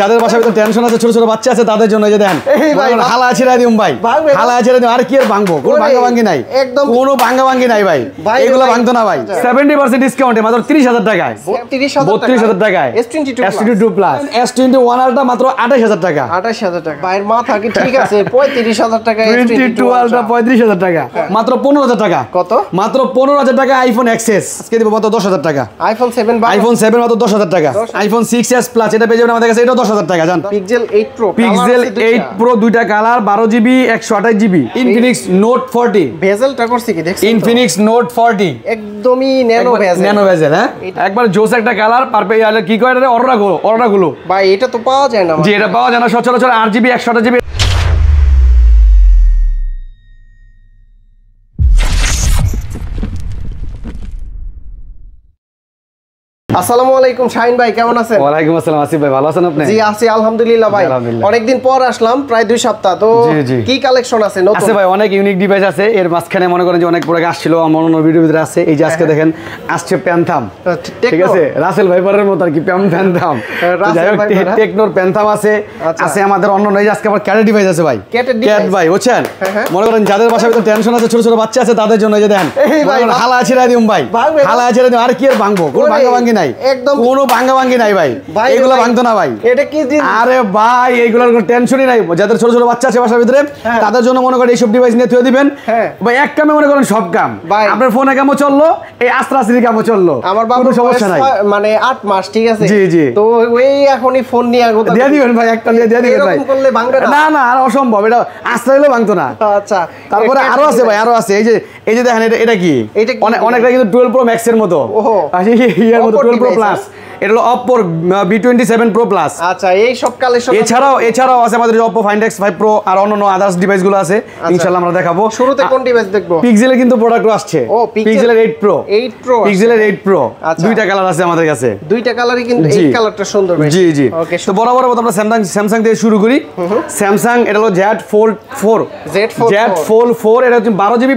যাদের বাসায় তো টেনশন আছে ছোট ছোট বাচ্চা আছে তাদের জন্য দেন হালা ছেড়ে ভাই হালা ছেড়ে আর কি আর ভাঙবো কোনো ভাঙা নাই একদম কোনো ভাঙা নাই ভাই এগুলো ভাঙতো না ভাই ডিসকাউন্টে আচ্ছা। মাত্র টাকায় টাকায় প্লাস আলটা মাত্র টাকা 28000 টাকা ভাইয়ের ঠিক আছে টাকা আলটা আচ্ছা। টাকা হ্যাঁ। মাত্র 15000 টাকা কত মাত্র টাকা আইফোন এক্সএস আজকে দিব মাত্র হাজার টাকা আইফোন সেভেন আইফোন 7 মাত্র হাজার টাকা আইফোন এস প্লাস এটা পেয়ে যাবেন আমাদের কাছে আছে এটা 10000 টাকা জান পিক্সেল প্রো পিক্সেল প্রো দুইটা colour GB 128 GB Infinix Note 40 ভেজেলটা করছে কি ইনফিনিক্স নোট 40 একদমই ন্যানো ভেজেল ন্যানো ভেজেল হ্যাঁ একবার জোস একটা কালার পারপে কি কয় এটা অররা গুলো গুলো ভাই এটা তো পাওয়া যায় না জি এটা মানে। পাওয়া যায় না সচরাচর 8 জিবি 128 জিবি আচ্ছা অন্য এই আজকে আমাদের অন্য হ্যাঁ, হ্যাঁ। মনে করেন যাদের বাসায় টেনশন আছে ছোট ছোট বাচ্চা আছে তাদের জন্য ছেড়ে দিম আর কি আর ভাঙবো ভাঙা ভাঙি নাই একদম কোনো ভাঙা ভাঙ্গি নাই ভাই এগুলো ভাঙতো না ভাই এটা কি আরে ভাই কোনো টেনশনই নাই যাদের ছোট ছোট বাচ্চা আছে বাসার ভিতরে হ্যাঁ। তাদের জন্য মনে করেন এইসব ডিভাইস নিয়ে দিবেন হ্যাঁ। ভাই এক কামে মনে করেন সব কাম আপনার ফোনে কামও চললো এই কামও চললো আমার সমস্যা নাই মানে মাস ঠিক আছে জি জি তো ওই এখনই ফোন নিয়ে দিয়ে দিবেন ভাই একটা নিয়ে দিয়ে দিবেন ভাই করলে ভাঙবে না না আর অসম্ভব এটা আস্ত্রাইলো ভাঙতো না আচ্ছা তারপরে আরো আছে ভাই আরো আছে এই যে এই যে দেখেন এটা এটা কি অনেকটা কিন্তু প্রো মতো ও ইয়ার মতো বারো এটা হলো অপোর আচ্ছা, এই ডিভাইস আচ্ছা। আচ্ছা। জি জিবি জিবি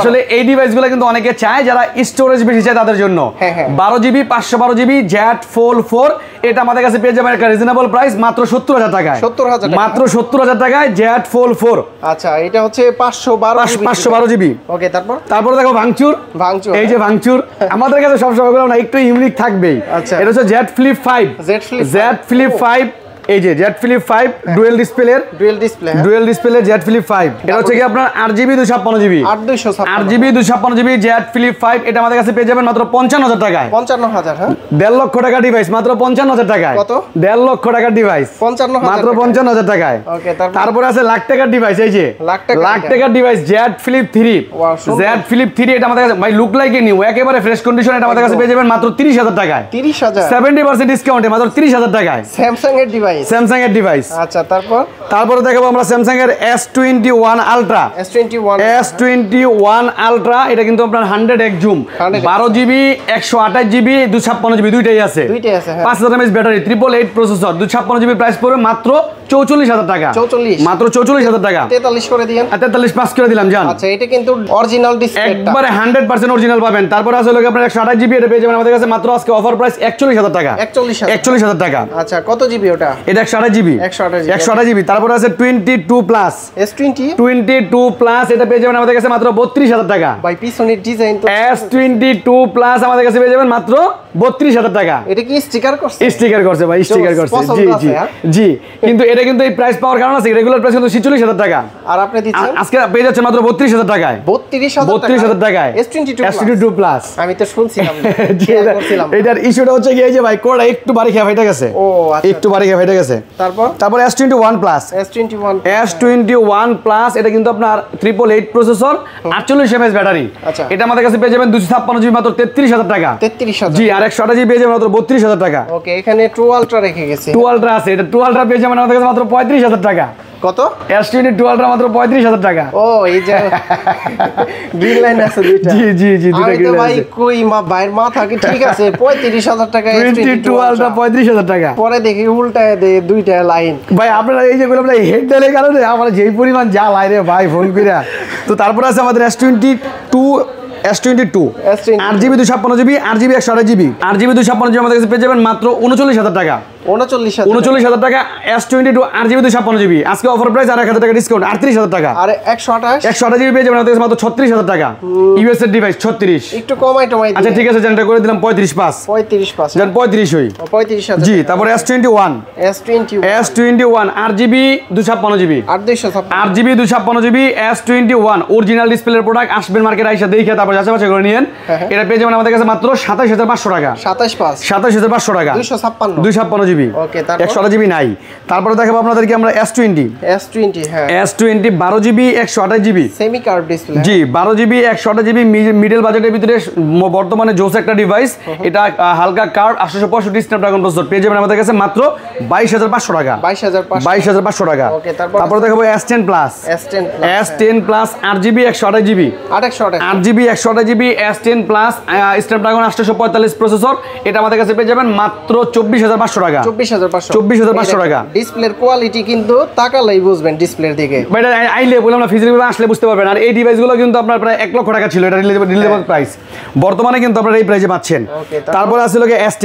আসলে এই ডিভাইসগুলো কিন্তু অনেকে চায় যারা স্টোরেজ বেশি চায় তাদের জন্য হ্যাঁ, হ্যাঁ। বারো জিবি পাঁচশো বারো জিবি জ্যাট ফোল ফোর এটা আমাদের কাছে পেয়ে যাবেন একটা রিজনেবল প্রাইস মাত্র সত্তর হাজার টাকায় সত্তর হাজার মাত্র সত্তর হাজার টাকায় জ্যাট ফোল ফোর আচ্ছা এটা হচ্ছে পাঁচশো বারো পাঁচশো বারো জিবি ওকে তারপর তারপরে দেখো ভাঙচুর ভাঙচুর এই যে হ্যাঁ। ভাঙচুর আমাদের কাছে সব সময় না একটু ইউনিক থাকবেই আচ্ছা এটা হচ্ছে Z Flip five Z Flip Z Flip five এই যে Z Flip five dual display এর ডিসপ্লে জেড ফিলিপ ফাইভ এটা হচ্ছে কি আপনার জিবি জিবি জিবি 256GB ছাপ্পান্ন জিবি জেড ফিলিপ ফাইভ এটা আমাদের কাছে পেয়ে যাবেন মাত্র 55000 টাকায় 55000 হ্যাঁ 1.5 লক্ষ টাকা ডিভাইস মাত্র পঞ্চান্ন হাজার টাকায় কত দেড় লক্ষ টাকার ডিভাইস পঞ্চান্ন মাত্র পঞ্চান্ন হাজার টাকায় তারপরে আছে লাখ টাকার ডিভাইস এই যে লাখ টাকার device Z Flip three Z Flip three এটা আমাদের কাছে ভাই লুক লাইক নিউ একেবারে ফ্রেশ কন্ডিশন এটা আমাদের কাছে পেয়ে যাবেন মাত্র 30000 টাকায় 30000 70% ডিসকাউন্টে মাত্র হাজার টাকায় স্যামসাং এর ডিভাইস ডিভাইস স্যামসাং এর ডিভাইস আচ্ছা তারপর তারপরে দেখাবো আমরা স্যামসাং এর S21 Ultra S21 S21 Ultra এটা কিন্তু আপনার 100 এক জুম 12 জিবি 128 জিবি 256 জিবি দুইটাই আছে দুইটাই আছে 5000 হ্যাঁ। mAh battery 888 processor 256 GB price পড়বে মাত্র চৌচল্লিশ হাজার টাকা চৌচল্লিশ মাত্র চৌচল্লিশ হাজার টাকা তেতাল্লিশ করে দিলেন তেতাল্লিশ পাস করে দিলাম জান আচ্ছা এটা কিন্তু অরিজিনাল একবারে হান্ড্রেড পার্সেন্ট অরিজিনাল পাবেন তারপরে আসলে আপনার একশো আঠাশ জিবি এটা পেয়ে যাবেন আমাদের কাছে মাত্র আজকে অফার প্রাইস একচল্লিশ হাজার টাকা একচল্লিশ হাজার টাকা আচ্ছা কত জিবি ওটা এটা একশো আঠাশ জিবি একশো আঠাশ জিবি তারপরে আছে twenty two plus S twenty twenty two plus এটা পেয়ে যাবেন আমাদের কাছে মাত্র বত্রিশ হাজার টাকা বাই পিছনের design S twenty two plus আমাদের কাছে পেয়ে যাবেন মাত্র বত্রিশ হাজার টাকা এটা কি স্টিকার করছে স্টিকার করছে ভাই স্টিকার করছে জি জি হ্যাঁ? জি কিন্তু এটা কিন্তু এই প্রাইস পাওয়ার কারণ আছে রেগুলার প্রাইস কিন্তু 46000 টাকা আর আপনি দিচ্ছেন আজকে পেয়ে যাচ্ছে মাত্র 32000 টাকায় 32000 32000 টাকায় S22 S22 প্লাস আমি তো শুনছিলাম এটার ইস্যুটা হচ্ছে কি এই যে ভাই কোডা একটু বাড়ি খেয়ে ফেটে গেছে ও আচ্ছা। একটু বাড়ি খেয়ে ফেটে গেছে তারপর তারপর S21 S21 S21 এটা কিন্তু আপনার 888 প্রসেসর 48 এমএস ব্যাটারি এটা আমাদের কাছে পেয়ে যাবেন 256 জিবি মাত্র 33000 টাকা 33000 জি আর 128 জিবি পেয়ে যাবেন মাত্র 32000 টাকা ওকে এখানে ট্রু আলট্রা রেখে গেছে ট্রু আলট্রা আছে এটা ট্রু আলট্রা পেয়ে যাবেন আমাদের আছে মাত্র পঁয়ত্রিশ হাজার টাকা কত এস টুয়েলভটা মাত্র পঁয়ত্রিশ হাজার টাকা ও এই যে গ্রিন লাইন আছে জি জি জি ভাই কই মা ঠিক আছে পঁয়ত্রিশ হাজার টাকা টুয়েলভটা পঁয়ত্রিশ হাজার টাকা পরে দেখি উল্টায় দে দুইটা লাইন ভাই আপনারা এই যে বললাম হেড কারণে আমার যেই পরিমাণ যা রে ভাই ফোন করে তো তারপরে আছে আমাদের S twenty two S twenty two আট জিবি দুশো ছাপ্পান্ন জিবি আট জিবি একশো আট জিবি আট জিবি দুশো ছাপ্পান্ন জিবি আমাদের কাছে পেয়ে যাবেন মাত্র উনচল্লিশ হাজার টাকা উনচল্লিশ জিবি জিবি আর এস টোয়েন্টি ওয়ান অরিজিনাল ডিসপ্লের আসবেন মার্কেট দেখে নিয়েন হ্যাঁ, হ্যাঁ। এটা আমাদের কাছে মাত্র সাতাশ হাজার পাঁচশো টাকা সাতাশ সাতাশ হাজার পাঁচশো টাকা জিবি একশো জিবি নাই তারপরে দেখাবো আপনাদেরকে আমরা এস টোয়েন্টি এস টোয়েন্টি বারো জিবি একশো আঠাশ জিবি জি হ্যাঁ। বারো জিবি একশো জিবি মিডল বাজেটের ভিতরে বর্তমানে জোস একটা ডিভাইস এটা হালকা কার্ড আটশোশো পঁয়ষট্টি স্ন্যাপড্রাগন প্রসেসর পেয়ে যাবেন আমাদের কাছে মাত্র বাইশ হাজার পাঁচশো টাকা বাইশ হাজার বাইশ হাজার পাঁচশো টাকা তারপরে দেখাবো S ten plus S ten plus আট জিবি একশো আঠাশ জিবি আট জিবি একশো GB S ten plus Snapdragon আটশোশো পঁয়তাল্লিশ প্রসেসর এটা আমাদের কাছে পেয়ে যাবেন মাত্র চব্বিশ হাজার পাঁচশো টাকা 24500 টাকা ডিসপ্লের কোয়ালিটি কিন্তু তাকালেই বুঝবেন ডিসপ্লের দিকে এটা আইলে বললাম না ফিজিক্যালি আসলে বুঝতে পারবেন আর এই ডিভাইসগুলো কিন্তু আপনার প্রায় 1 লক্ষ টাকা ছিল এটা রিলেটেবল প্রাইস হ্যাঁ। বর্তমানে কিন্তু আপনারা এই প্রাইসে পাচ্ছেন তারপর আছে লোকে S10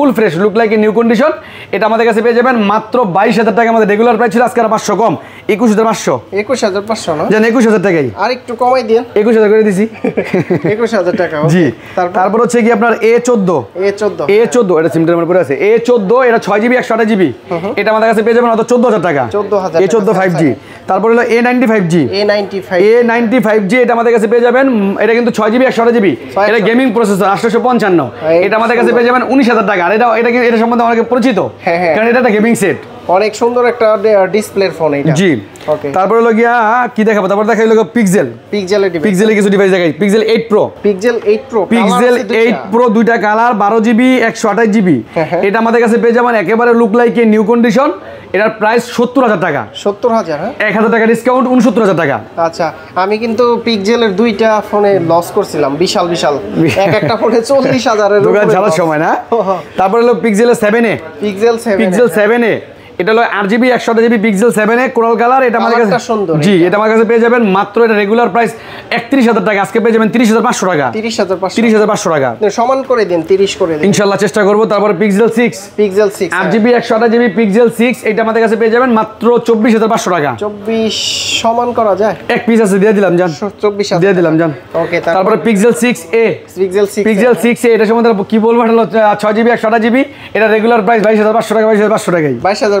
full fresh look like a new condition এটা আমাদের কাছে পেয়ে যাবেন মাত্র বাইশ হাজার টাকা আমাদের রেগুলার প্রাইস ছিল আজকে আর পাঁচশো কম তারপর A ninety five G A five G এটা আমাদের কাছে পেয়ে যাবেন এটা কিন্তু ছয় জিবি একশো জিবি এটা গেমিং পঞ্চান্ন এটা আমাদের কাছে পেয়ে যাবেন উনিশ হাজার টাকা আর এটা এটা এটা সম্বন্ধে অনেকে পরিচিত হ্যাঁ, হ্যাঁ। কারণ এটা একটা গেমিং সেট অনেক সুন্দর একটা ডিসপ্লের ফোন এটা জি ওকে তারপরে হলো গিয়া কি দেখাবো তারপর দেখাই হলো পিক্সেল পিক্সেল পিক্সেলে কিছু ডিভাইস দেখাই Pixel 8 Pro Pixel 8 Pro Pixel 8 Pro দুইটা কালার 12 জিবি 128 জিবি এটা আমাদের কাছে পেয়ে যাবেন একেবারে look like a new condition এটার প্রাইস 70000 টাকা 70000 হ্যাঁ 1000 টাকা ডিসকাউন্ট 69000 টাকা আচ্ছা আমি কিন্তু পিক্সেলের দুইটা ফোনে লস করছিলাম বিশাল বিশাল এক একটা ফোনে 40000 এর দোকান চালার সময় না তারপরে হলো Pixel 7 A Pixel 7 Pixel 7 A এটা হলো আট জিবি একশো GB Pixel seven A coral colour এটা আমার কাছে সুন্দর জি এটা আমার কাছে পেয়ে যাবেন মাত্র এটা রেগুলার প্রাইস একত্রিশ হাজার টাকা আজকে পেয়ে যাবেন তিরিশ হাজার পাঁচশো টাকা তিরিশ হাজার তিরিশ হাজার পাঁচশো টাকা সমান করে দিন তিরিশ করে দিন ইনশাল্লাহ চেষ্টা করবো তারপর পিক্সেল সিক্স পিক্সেল সিক্স আট জিবি একশো আঠাশ জিবি পিক্সেল সিক্স এটা আমাদের কাছে পেয়ে যাবেন মাত্র চব্বিশ হাজার পাঁচশো টাকা চব্বিশ সমান করা যায় এক পিস আছে দিয়ে দিলাম জান চব্বিশ দিয়ে দিলাম জান ওকে তারপরে Pixel six A Pixel six Pixel six A এটা সম্বন্ধে কি বলবো ছয় জিবি একশো আঠাশ জিবি এটা রেগুলার প্রাইস বাইশ হাজার পাঁচশো টাকা বাইশ হাজার পাঁচশো টাকাই বাইশ হাজার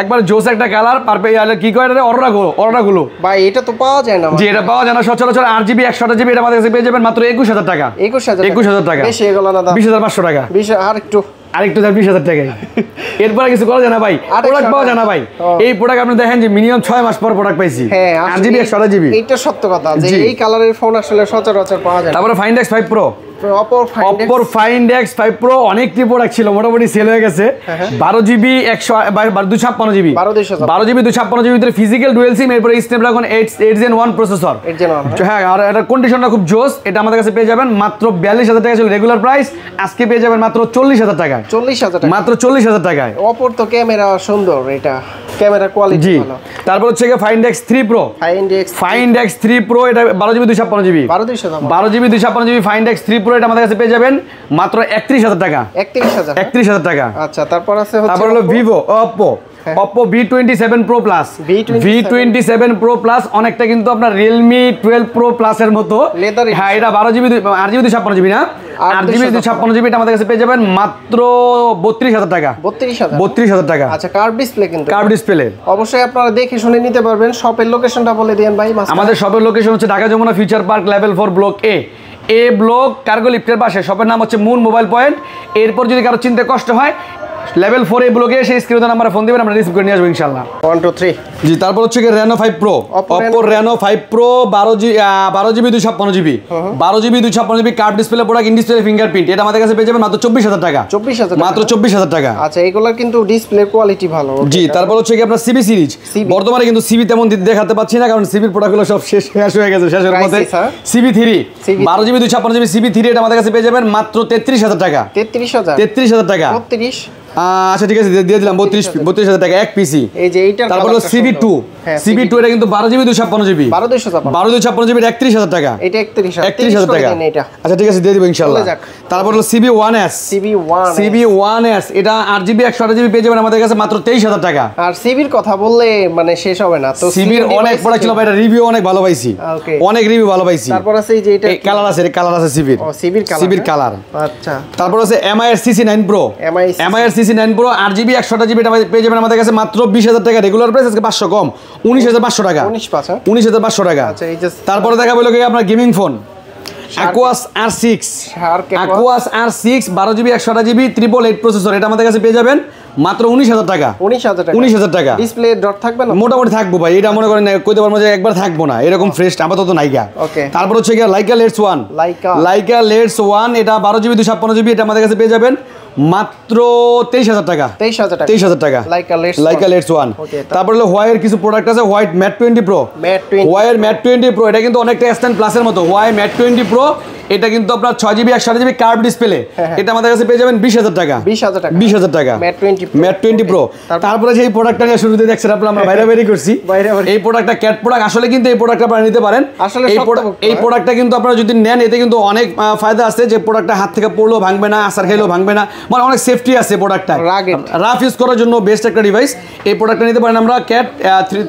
একবারে জোস একটা কালার কি কয় অরোরা গুলো অরোরা গুলো ভাই এটা তো পাওয়া যায় না জি মানে। এটা পাওয়া যায় না সচরাচর এটা আমাদের কাছে পেয়ে যাবেন মাত্র 21000 টাকা 21000 21000 টাকা বেশি এগুলো না দাদা 20500 টাকা 20 আর একটু আরেকটু এরপরে কিছু করা জানা ভাই প্রোডাক্ট পাওয়া ভাই এই প্রোডাক্ট আপনি দেখেন যে মিনিমাম ছয় মাস পর প্রোডাক্ট পাইছি আট জিবি একশো জিবি এটা সত্য কথা যে এই কালারের ফোন আসলে সচরাচর পাওয়া যায় তারপরে five pro physical dual SIM এরপরে Snapdragon eight eight gen one processor হ্যাঁ আর এটার কন্ডিশনটা খুব জোশ এটা আমাদের কাছে পেয়ে যাবেন মাত্র বিয়াল্লিশ হাজার টাকা রেগুলার প্রাইস আজকে পেয়ে যাবেন মাত্র চল্লিশ হাজার টাকায় চল্লিশ হাজার মাত্র চল্লিশ হাজার টাকায় অপর তো ক্যামেরা সুন্দর এটা ক্যামেরা কোয়ালিটি জি তারপর হচ্ছে কি Find X 3 pro Find X Find X 3 pro এটা 12 GB 256 GB 12 256 GB 256 GB Find X 3 pro এটা আমাদের কাছে পেয়ে যাবেন মাত্র 31000 টাকা 31000 31000 হ্যাঁ? টাকা আচ্ছা তারপর আছে হচ্ছে তারপর হলো ভিভো oppo হ্যাঁ। Oppo V27 Pro Plus V27 Pro Plus অনেকটা কিন্তু আপনার Realme 12 Pro Plus এর মতো হ্যাঁ এটা 12 GB 8 GB 256 GB না 8 GB 256 GB এটা আমাদের কাছে পেয়ে যাবেন মাত্র 32000 টাকা 32000 32000 টাকা আচ্ছা কার্ভ ডিসপ্লে কিন্তু কার্ভ ডিসপ্লে অবশ্যই আপনারা দেখে শুনে নিতে পারবেন শপের লোকেশনটা বলে দেন ভাই আমাদের শপের লোকেশন হচ্ছে Dhaka Jamuna Future Park level 4 block A A block cargo লিফটের পাশে শপের নাম হচ্ছে মুন মোবাইল পয়েন্ট এরপর যদি কারো চিনতে কষ্ট হয় লেভেল ফোর এই ব্লকে সেই স্ক্রিনে নাম্বারে ফোন দেবেন আমরা রিসিভ করে নিয়ে আসবো ইনশাল্লাহ ওয়ান টু থ্রি জি তারপর হচ্ছে Reno five pro Oppo Reno five pro বারো জি বারো জিবি দুই ছাপ্পান্ন জিবি বারো জিবি দুই ছাপ্পান্ন GB curved display product in display fingerprint এটা আমাদের কাছে পেয়ে যাবে মাত্র চব্বিশ হাজার টাকা চব্বিশ হাজার মাত্র চব্বিশ হাজার টাকা আচ্ছা এগুলো কিন্তু ডিসপ্লে কোয়ালিটি ভালো জি তারপর হচ্ছে কি আপনার সিবি সিরিজ বর্তমানে কিন্তু সিবি তেমন দেখাতে পাচ্ছি না কারণ সিবির প্রোডাক্টগুলো সব শেষ শেষ হয়ে গেছে শেষের মধ্যে সিবি থ্রি হ্যাঁ? বারো জিবি দুই ছাপ্পান্ন জিবি সিবি থ্রি এটা আমাদের কাছে পেয়ে যাবেন মাত্র তেত্রিশ হাজার টাকা তেত্রিশ হাজার তেত্রিশ হাজার টাকা তেত্রিশ আচ্ছা ঠিক আছে দিয়ে দিলাম বত্রিশ বত্রিশ হাজার টাকা এক পিসি তারপর হলো সিবি টু সিবি টু এটা কিন্তু বারো জিবি দুশো ছাপ্পান্ন জিবি বারো দুশো ছাপ্পান্ন জিবি একত্রিশ হাজার টাকা একত্রিশ হাজার টাকা আচ্ছা ঠিক আছে দিয়ে দেবো ইনশাল্লাহ তারপর হলো CB one S CB one CB one S এটা আট জিবি একশো আট জিবি পেয়ে যাবেন আমাদের কাছে মাত্র তেইশ হাজার টাকা আর সিবির কথা বললে মানে শেষ হবে না তো সিবির অনেক প্রোডাক্ট ছিল এটা রিভিউ অনেক ভালো পাইছি অনেক রিভিউ ভালো পাইছি তারপর আছে এই যে এটা কালার আছে কালার আছে সিবির সিবির কালার আচ্ছা তারপর আছে এমআইএস CC nine pro CC CC nine pro আট জিবি একশো জিবি এটা পেয়ে যাবেন আমাদের কাছে মাত্র বিশ হাজার টাকা রেগুলার প্রাইস আজকে পাঁচশো কম উনিশ হাজার পাঁচশো টাকা উনিশ হ্যাঁ? হাজার পাঁচশো টাকা আচ্ছা, তারপরে দেখা বলো কি আপনার gaming phone R six R six বারো জিবি একশো জিবি ত্রিপল এইট প্রসেসর এটা আমাদের কাছে পেয়ে যাবেন মাত্র উনিশ হাজার টাকা উনিশ হাজার টাকা উনিশ হাজার টাকা ডিসপ্লে ডট থাকবে না মোটামুটি থাকবো ভাই এটা মনে করেন কইতে পারবো যে একবার থাকবো না এরকম ফ্রেশ আপাতত নাইকা তারপর হচ্ছে গিয়ে লাইকা লেটস ওয়ান লাইকা লাইকা লেটস ওয়ান এটা বারো জিবি দুশো ছাপ্পান্ন জিবি এটা আমাদের কাছে পেয়ে যাবেন মাত্র তেইশ হাজার টাকা তেইশ হাজার টাকা তেইশ হাজার টাকা লাইকা লেটস ওয়ান তারপর হলো হোয়াইয়ের কিছু প্রোডাক্ট আছে Huawei Mate twenty pro Mate হোয়াইয়ের ম্যাট টোয়েন্টি প্রো এটা কিন্তু অনেকটা এস টেন প্লাসের মতো হোয়াই ম্যাট টোয়েন্টি প্রো এটা কিন্তু আপনার ছয় জিবি একশো জিবি কার্ভ ডিসপ্লে এটা আমাদের কাছে পেয়ে যাবেন বিশ হাজার টাকা বিশ হাজার টাকা ম্যাট টোয়েন্টি প্রো তারপরে যে এই প্রোডাক্টটা নিয়ে শুরুতে দেখছেন আপনার আমরা বাইরে বেরি করছি এই প্রোডাক্টটা ক্যাট প্রোডাক্ট আসলে কিন্তু এই প্রোডাক্টটা আপনারা নিতে পারেন আসলে এই প্রোডাক্ট এই প্রোডাক্টটা হ্যাঁ। কিন্তু আপনারা যদি নেন এতে কিন্তু অনেক ফায়দা আছে যে প্রোডাক্টটা হাত থেকে পড়লেও ভাঙবে না আসার খেলেও ভাঙবে না মানে অনেক সেফটি আছে প্রোডাক্টটা রাফ ইউজ করার জন্য বেস্ট একটা ডিভাইস এই প্রোডাক্টটা নিতে পারেন আমরা ক্যাট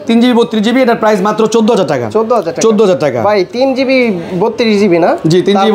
তিন জিবি বত্রিশ জিবি এটার প্রাইস মাত্র চোদ্দ হাজার টাকা চোদ্দ হাজার চোদ্দ হাজার টাকা ভাই তিন জিবি বত্রিশ জিবি না জি তিন GB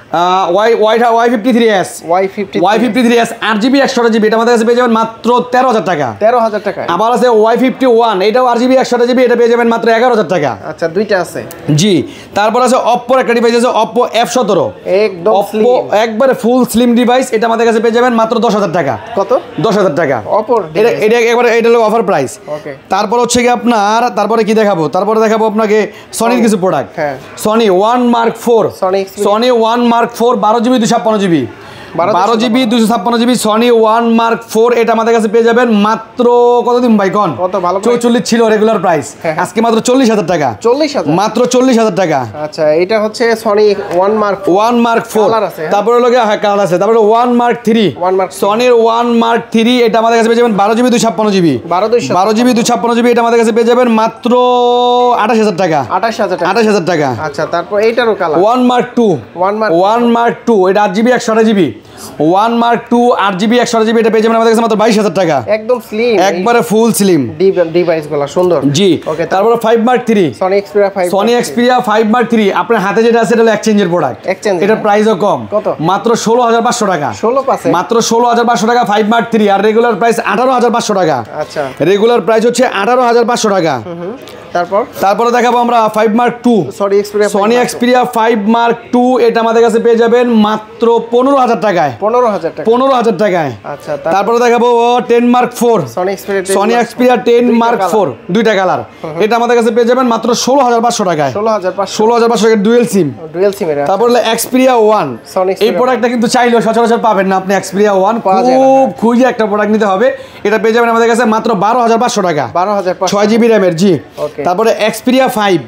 Y Y Y fifty three Y Y fifty three GB পেয়ে যাবেন মাত্র তেরো হাজার টাকা আবার ওয়াই ফিফটি ওয়ান এটা পেয়ে যাবেন আচ্ছা, একটা একবারে ফুল স্লিম ডিভাইস এটা আমাদের কাছে পেয়ে যাবেন মাত্র দশ হাজার টাকা কত দশ হাজার টাকা এটা হলো অফার প্রাইস তারপর হচ্ছে কি আপনার তারপরে কি দেখাবো তারপরে দেখাবো আপনাকে সনির oh, কিছু product Sony one Mark four Sony Sony one Mark Mark four বারো জিবি দুশো জিবি বারো জিবি দুশো ছাপ্পান্ন GB Sony one Mark four এটা আমাদের কাছে পেয়ে যাবেন মাত্র কতদিন ভাই কন কত ভালো চৌচল্লিশ ছিল রেগুলার হ্যাঁ, প্রাইস হ্যাঁ। আজকে মাত্র চল্লিশ হাজার টাকা চল্লিশ হাজার মাত্র চল্লিশ হাজার টাকা আচ্ছা এটা হচ্ছে Sony one Mark one Mark four তারপরে লোকে হ্যাঁ কালার আছে তারপরে one Mark three one Mark সনির ওয়ান মার্ক থ্রি এটা আমাদের কাছে পেয়ে যাবেন বারো জিবি দুশো ছাপ্পান্ন জিবি বারো বারো জিবি দুশো ছাপ্পান্ন জিবি এটা আমাদের কাছে পেয়ে যাবেন মাত্র আঠাশ হাজার টাকা আঠাশ হাজার আঠাশ হাজার টাকা আচ্ছা তারপর এইটারও colour one Mark two one Mark one Mark two এটা আট জিবি একশো আট জিবি ওয়ান মার্ক টু আট জিবি একশো জিবি এটা পেয়ে যাবেন আমাদের কাছে মাত্র বাইশ হাজার টাকা একদম স্লিম একবারে ফুল স্লিম সুন্দর জি ওকে তারপরে five Mark three Sony Xperia five Sony Xperia five Mark three আপনার হাতে যেটা আছে এটা এক্সচেঞ্জের প্রোডাক্ট এক্সচেঞ্জ এটার প্রাইসও কম কত মাত্র ষোলো হাজার পাঁচশো টাকা ষোলো মাত্র ষোলো হাজার পাঁচশো টাকা ফাইভ মার্ক থ্রি আর রেগুলার প্রাইস আঠারো হাজার পাঁচশো টাকা আচ্ছা রেগুলার প্রাইস হচ্ছে আঠারো হাজার পাঁচশো টাকা তারপর তারপরে দেখাবো আমরা five Mark two sorry Xperia Sony Xperia five Mark two এটা আমাদের কাছে পেয়ে যাবেন মাত্র পনেরো হাজার টাকায় পনেরো হাজার টাকা পনেরো হাজার টাকায় আচ্ছা তারপরে দেখাবো ten Mark four Sony Xperia ten Mark four দুইটা কালার এটা আমাদের কাছে পেয়ে যাবেন মাত্র ষোলো হাজার পাঁচশো টাকায় ষোলো হাজার পাঁচশো ষোলো হাজার পাঁচশো ডুয়েল সিম ডুয়েল সিম তারপর এক্সপিরিয়া ওয়ান এই প্রোডাক্টটা কিন্তু চাইলেও সচরাচর পাবেন না আপনি এক্সপিরিয়া ওয়ান খুব হ্যাঁ। খুঁজে একটা প্রোডাক্ট নিতে হবে এটা পেয়ে যাবেন আমাদের কাছে মাত্র বারো হাজার পাঁচশো টাকা বারো হাজার ছয় জিবি র্যামের জি ওকে তারপরে এক্সপিরিয়া ফাইভ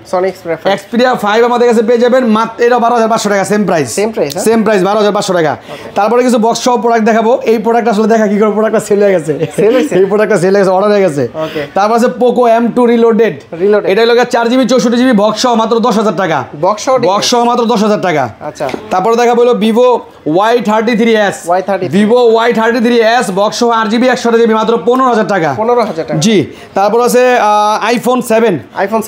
এক্সপিরিয়া ফাইভ আমাদের কাছে পেয়ে যাবেন মাত্র এটা পাঁচশো টাকা সেম প্রাইস সেম প্রাইস বারো হাজার পাঁচশো টাকা তারপরে কিছু বক্স সহ প্রোডাক্ট দেখাবো এই প্রোডাক্ট আসলে দেখা কি করে প্রোডাক্টটা সেল হয়ে গেছে এই প্রোডাক্টটা সেল হয়ে গেছে অর্ডার হয়ে গেছে তারপর আছে পোকো এম টু রিলোডেড এটা হলো চার জিবি চৌষট্টি জিবি বক্স সহ মাত্র দশ হাজার টাকা বক্স বক্স সহ মাত্র দশ হাজার টাকা আচ্ছা তারপরে দেখা বলো Vivo Y thirty three S Vivo Y thirty three S box সহ আট জিবি একশো জিবি মাত্র পনেরো হাজার টাকা পনেরো হাজার টাকা জি তারপর আছে আইফোন সেভেন 7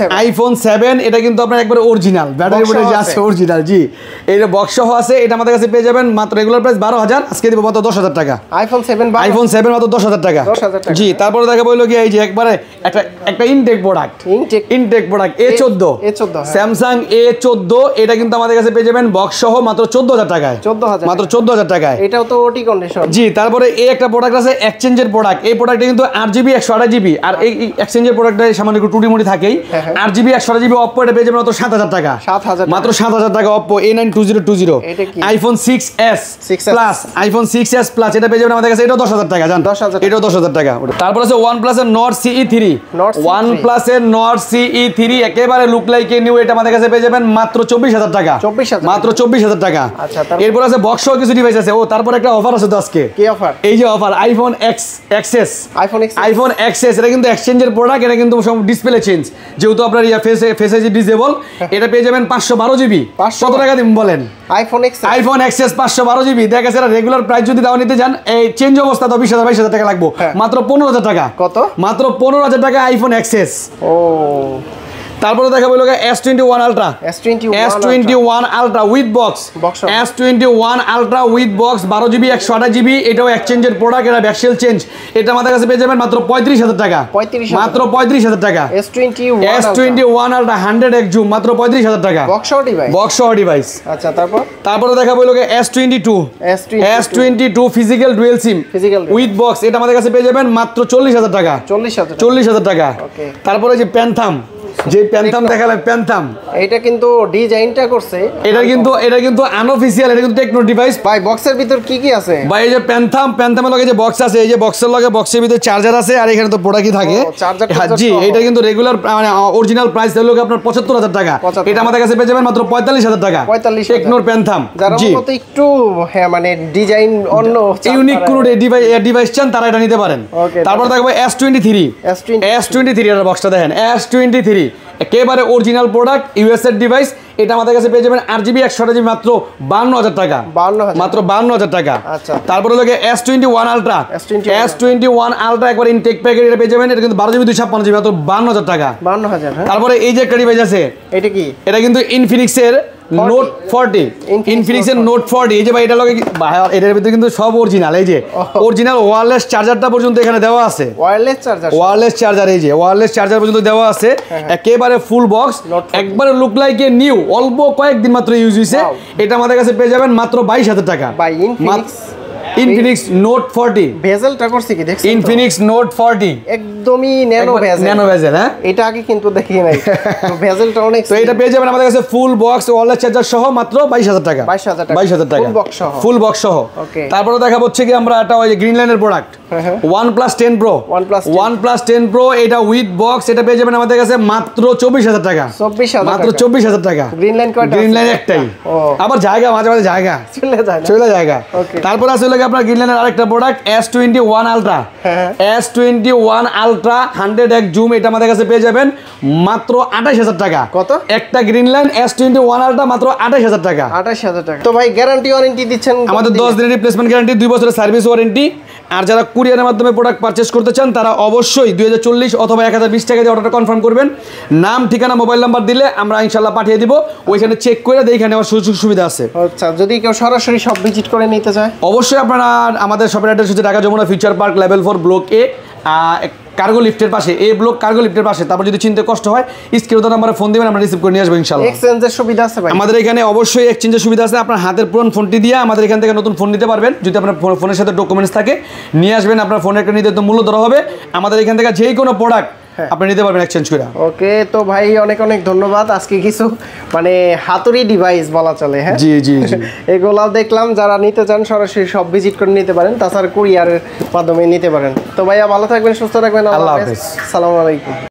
এটা কিন্তু আপনার একবারে অরিজিনাল ব্যাটারি বোর্ডে অরিজিনাল জি এটা বক্স সহ আছে এটা আমাদের কাছে পেয়ে যাবেন মাত্র রেগুলার প্রাইস 12000 আজকে দিব মাত্র 10000 টাকা 7 7 মাত্র 10000 টাকা 10000 টাকা জি তারপরে দেখা কি এই যে একবারে একটা একটা intact product intact intact product A14 A14 Samsung A14 এটা কিন্তু আমাদের কাছে পেয়ে যাবেন বক্স সহ মাত্র 14000 টাকায় 14000 মাত্র 14000 টাকায় এটাও তো ওটি কন্ডিশন জি তারপরে এই একটা প্রোডাক্ট আছে এক্সচেঞ্জের প্রোডাক্ট এই প্রোডাক্টটা কিন্তু 8GB 128GB আর এই এক্সচেঞ্জের প্রোডাক্টটা সামান্য একটু টুটি মুটি থাকে থাকেই হ্যাঁ, হ্যাঁ। আট জিবি একশো জিবি অপো এটা পেয়ে যাবেন মাত্র সাত হাজার টাকা মাত্র সাত হাজার টাকা Oppo A nine two zero two zero iPhone six S plus iPhone six S plus এটা পেয়ে যাবেন আমাদের কাছে এটাও দশ হাজার টাকা জান এটাও দশ হাজার টাকা তারপর আছে ওয়ান প্লাসের সিই থ্রি ওয়ান প্লাসের সিই থ্রি একেবারে লুক লাইক এ নিউ এটা আমাদের কাছে পেয়ে যাবেন মাত্র চব্বিশ হাজার টাকা মাত্র চব্বিশ হাজার টাকা আচ্ছা, এরপর আছে বক্স কিছু ডিভাইস আছে ও তারপর একটা অফার আছে তো আজকে এই যে offer iPhone X XS iPhone XS এটা কিন্তু এক্সচেঞ্জের প্রোডাক্ট এটা কিন্তু সব ডিসপ্লে চেঞ্জ যেহেতু আপনার ইয়া ফেসে ফেসে যে ডিজেবল হ্যাঁ। এটা পেয়ে যাবেন পাঁচশো বারো জিবি কত টাকা দিন বলেন আইফোন এক্স আইফোন এক্সএস পাঁচশো বারো জিবি দেখা যাচ্ছে রেগুলার প্রাইস যদি দাও নিতে চান এই চেঞ্জ অবস্থা তো বিশ হাজার বাইশ হাজার টাকা লাগবো হ্যাঁ। মাত্র পনেরো হাজার টাকা কত মাত্র পনেরো হাজার টাকা আইফোন এক্সেস ও তারপরে দেখা বললো S twenty one Ultra S twenty one Ultra with box S twenty one Ultra with box বারো জিবি একশো আঠাশ জিবি এটাও এক্সচেঞ্জের প্রোডাক্ট এটা ব্যাকসেল চেঞ্জ এটা আমাদের কাছে পেয়ে যাবেন মাত্র পঁয়ত্রিশ হাজার টাকা মাত্র পঁয়ত্রিশ হাজার টাকা S twenty one Ultra hundred এক জুম মাত্র পঁয়ত্রিশ হাজার টাকা বক্স ডিভাইস আচ্ছা তারপর তারপরে দেখা বললো S twenty two S twenty two physical dual SIM with box এটা আমাদের কাছে পেয়ে যাবেন মাত্র চল্লিশ হাজার টাকা চল্লিশ হাজার টাকা তারপরে যে প্যান্থাম যে প্যান্থাম দেখালে প্যান্থাম এটা কিন্তু ডিজাইনটা করছে এটা কিন্তু এটা কিন্তু আনঅফিশিয়াল এটা কিন্তু টেকনো ডিভাইস ভাই বক্সের ভিতর কি কি আছে ভাই এই যে প্যান্থাম প্যান্থামের লগে যে বক্স আছে এই যে বক্সের লগে বক্সের ভিতরে চার্জার আছে আর এখানে তো প্রোডাক্টই থাকে হ্যাঁ, জি এটা কিন্তু রেগুলার মানে অরিজিনাল প্রাইস হলো আপনার 75000 টাকা এটা আমাদের কাছে পেয়ে যাবেন মাত্র 45000 টাকা 45 টেকনোর প্যান্থাম জি একটু হ্যাঁ মানে ডিজাইন অন্য ইউনিক কোন ডিভাইস ডিভাইস চান তারা এটা নিতে পারেন তারপর থাকবে S23 S23 এর বক্সটা দেখেন S23 একেবারে অরিজিনাল প্রোডাক্ট ইউএসএর ডিভাইস এটা আমাদের কাছে পেয়ে যাবেন আট জিবি একশো জিবি মাত্র বান্ন হাজার টাকা মাত্র বান্ন হাজার টাকা তারপরে লোকে S twenty one Ultra S twenty one Ultra একবার ইনটেক প্যাকেট এটা পেয়ে যাবেন এটা কিন্তু বারো জিবি দুই ছাপ্পান্ন জিবি মাত্র বান্ন হাজার টাকা বান্ন হাজার হ্যাঁ। তারপরে এই যে একটা ডিভাইস আছে এটা কি এটা কিন্তু ইনফিনিক্সের নোট ফর্টি ইনফিনিক্সের নোট ফর্টি এই যে ভাই এটা লগে এটার ভিতরে কিন্তু সব অরিজিনাল এই যে অরিজিনাল ওয়ারলেস চার্জারটা পর্যন্ত এখানে দেওয়া আছে ওয়ারলেস চার্জার ওয়ারলেস চার্জার এই যে ওয়ারলেস চার্জার পর্যন্ত দেওয়া আছে হ্যাঁ, হ্যাঁ। একেবারে ফুল বক্স একবারে লুক লাইক এ নিউ অল্প কয়েকদিন মাত্র ইউজ হয়েছে এটা আমাদের কাছে পেয়ে যাবেন মাত্র বাইশ হাজার টাকা বাই ইনফিনিক্স ইনফিনিক্স নোট 40 ভেজেলটা করছি কি দেখছেন ইনফিনিক্স নোট 40 একদমই ন্যানো ভেজেল ন্যানো ভেজেল হ্যাঁ এটা আগে কিন্তু দেখি নাই তো ভেজেলটা অনেক তো এটা পেয়ে যাবেন আমাদের কাছে ফুল বক্স ওয়ারলেস চার্জার সহ মাত্র 22000 টাকা 22000 টাকা 22000 টাকা ফুল বক্স সহ ফুল বক্স সহ তারপরে দেখা হচ্ছে কি আমরা এটা ওই গ্রিন লাইনের product OnePlus 10 Pro OnePlus 10 Pro এটা উইথ বক্স এটা পেয়ে যাবেন আমাদের কাছে মাত্র 24000 টাকা 24000 মাত্র 24000 টাকা গ্রিন লাইন কয়টা গ্রিন লাইন একটাই আবার জায়গা মাঝে মাঝে জায়গা চলে যায় চলে জায়গা তারপর আসলে আপনার গ্রিনল্যান্ডের আরেকটা product S twenty one Ultra S twenty one Ultra hundred এক জুম এটা আমাদের কাছে পেয়ে যাবেন মাত্র আঠাশ হাজার টাকা কত একটা Greenland S twenty one Ultra মাত্র আঠাশ হাজার টাকা আঠাশ হাজার টাকা তো ভাই গ্যারান্টি ওয়ারেন্টি দিচ্ছেন আমাদের দশ দিনের রিপ্লেসমেন্ট গ্যারান্টি দুই বছরের সার্ভিস ওয়ারেন্টি আর যারা কুরিয়ারের মাধ্যমে প্রোডাক্ট পারচেস করতে চান তারা অবশ্যই দুই অথবা এক টাকা দিয়ে অর্ডারটা কনফার্ম করবেন নাম ঠিকানা মোবাইল নাম্বার দিলে আমরা ইনশাল্লাহ পাঠিয়ে দিব ওইখানে চেক করে এখানে আমার সুযোগ সুবিধা আছে আচ্ছা যদি কেউ সরাসরি সব ভিজিট করে নিতে চায় অবশ্যই আপনার আপনারা আমাদের শপের অ্যাড্রেস হচ্ছে Dhaka Jamuna Future Park level four block A cargo লিফটের পাশে এ ব্লক কার্গো লিফটের পাশে তারপর যদি চিনতে কষ্ট হয় স্ক্রিনে তো নাম্বারে ফোন দেবেন আমরা রিসিভ করে নিয়ে আসবো ইনশাআল্লাহ এক্সচেঞ্জের সুবিধা আছে আমাদের এখানে অবশ্যই এক্সচেঞ্জের সুবিধা আছে আপনার হাতের পুরন ফোনটি দিয়ে আমাদের এখান থেকে নতুন ফোন নিতে পারবেন যদি আপনার ফোনের সাথে ডকুমেন্টস থাকে নিয়ে আসবেন আপনার ফোনের একটা নিতে মূল্য ধরা হবে আমাদের এখান থেকে যেই কোনো প্রোডাক্ট হ্যাঁ। আপনি নিতে পারবেন এক্সচেঞ্জ করে ওকে তো ভাই অনেক অনেক ধন্যবাদ আজকে কিছু মানে হাতুড়ি ডিভাইস বলা চলে হ্যাঁ জি জি জি এগুলো দেখলাম যারা নিতে চান সরাসরি সব ভিজিট করে নিতে পারেন তাছাড়া কুরিয়ারের মাধ্যমে নিতে পারেন তো ভাইয়া ভালো থাকবেন সুস্থ থাকবেন আল্লাহ হাফেজ আসসালামু আলাইকুম